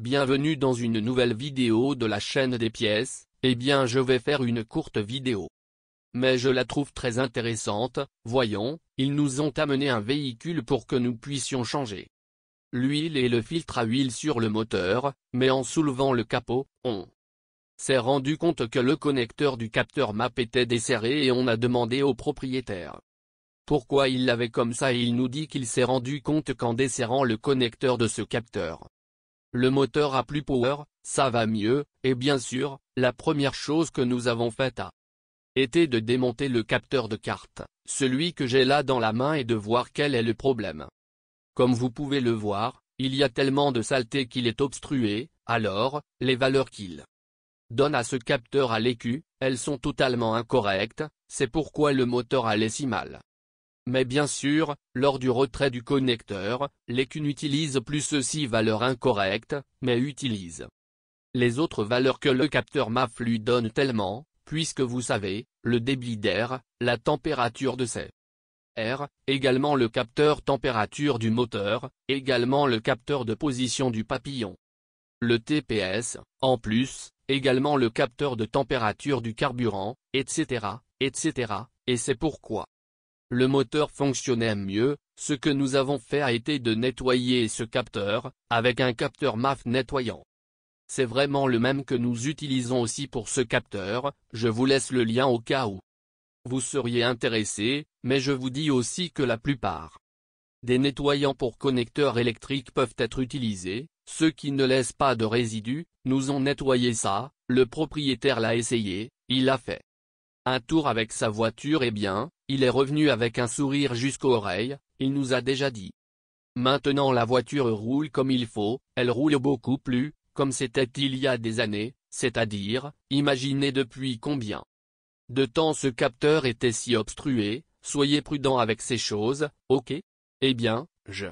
Bienvenue dans une nouvelle vidéo de la chaîne des pièces, eh bien je vais faire une courte vidéo. Mais je la trouve très intéressante, voyons, ils nous ont amené un véhicule pour que nous puissions changer. L'huile et le filtre à huile sur le moteur, mais en soulevant le capot, on s'est rendu compte que le connecteur du capteur MAP était desserré et on a demandé au propriétaire. Pourquoi il l'avait comme ça et il nous dit qu'il s'est rendu compte qu'en desserrant le connecteur de ce capteur, le moteur a plus power, ça va mieux, et bien sûr, la première chose que nous avons faite a été de démonter le capteur de carte, celui que j'ai là dans la main et de voir quel est le problème. Comme vous pouvez le voir, il y a tellement de saleté qu'il est obstrué, alors, les valeurs qu'il donne à ce capteur à l'écu, elles sont totalement incorrectes, c'est pourquoi le moteur allait si mal. Mais bien sûr, lors du retrait du connecteur, les n'utilise plus ceci valeur incorrecte, mais utilisent les autres valeurs que le capteur MAF lui donne tellement, puisque vous savez, le débit d'air, la température de ses R, également le capteur température du moteur, également le capteur de position du papillon. Le TPS, en plus, également le capteur de température du carburant, etc., etc., et c'est pourquoi le moteur fonctionnait mieux, ce que nous avons fait a été de nettoyer ce capteur, avec un capteur MAF nettoyant. C'est vraiment le même que nous utilisons aussi pour ce capteur, je vous laisse le lien au cas où vous seriez intéressé, mais je vous dis aussi que la plupart des nettoyants pour connecteurs électriques peuvent être utilisés, ceux qui ne laissent pas de résidus, nous ont nettoyé ça, le propriétaire l'a essayé, il l'a fait un tour avec sa voiture et eh bien, il est revenu avec un sourire jusqu'aux oreilles, il nous a déjà dit. Maintenant la voiture roule comme il faut, elle roule beaucoup plus, comme c'était il y a des années, c'est-à-dire, imaginez depuis combien de temps ce capteur était si obstrué, soyez prudent avec ces choses, ok Eh bien, je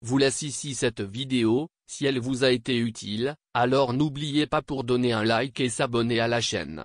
vous laisse ici cette vidéo, si elle vous a été utile, alors n'oubliez pas pour donner un like et s'abonner à la chaîne.